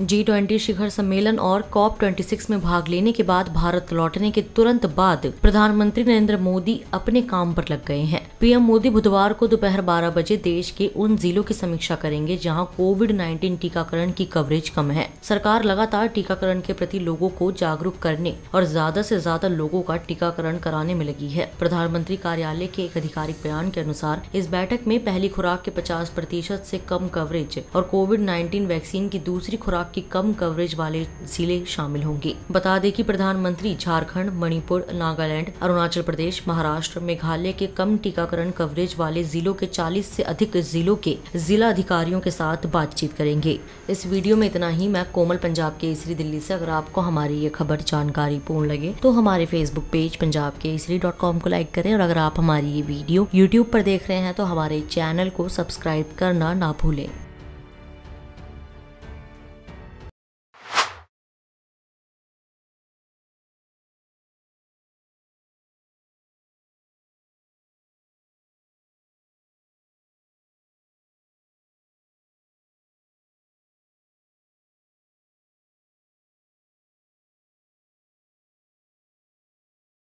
G twenty शिखर सम्मेलन और corp 26 में भाग लेने के बाद भारत लौटने के तुरंत बाद प्रधानमंत्री नरेंद्र मोदी अपने काम पर लग गए हैं पीएम मोदी बुधवार को दोपहर 12 बजे देश के उन जिलों की समीक्षा करेंगे जहां कोविड 19 टीकाकरण की कवरेज कम है सरकार लगातार टीकाकरण के प्रति लोगों को जागरूक करने और ज्यादा से ज्यादा लोगों का टीकाकरण कराने में लगी है प्रधानमंत्री कार्यालय के एक आधिकारिक बयान के अनुसार इस बैठक में पहली खुराक के पचास प्रतिशत ऐसी कम कवरेज और कोविड नाइन्टीन वैक्सीन की दूसरी खुराक खुराक की कम कवरेज वाले जिले शामिल होंगे बता दें कि प्रधानमंत्री झारखंड मणिपुर नागालैंड अरुणाचल प्रदेश महाराष्ट्र मेघालय के कम टीकाकरण कवरेज वाले जिलों के 40 से अधिक जिलों के जिला अधिकारियों के साथ बातचीत करेंगे इस वीडियो में इतना ही मैं कोमल पंजाब के इसरी दिल्ली ऐसी अगर आपको हमारी ये खबर जानकारी पूर्ण लगे तो हमारे फेसबुक पेज पंजाब के इसरी डॉट कॉम को लाइक करें और अगर आप हमारी ये वीडियो यूट्यूब पर देख रहे हैं तो हमारे चैनल को सब्सक्राइब करना ना भूलें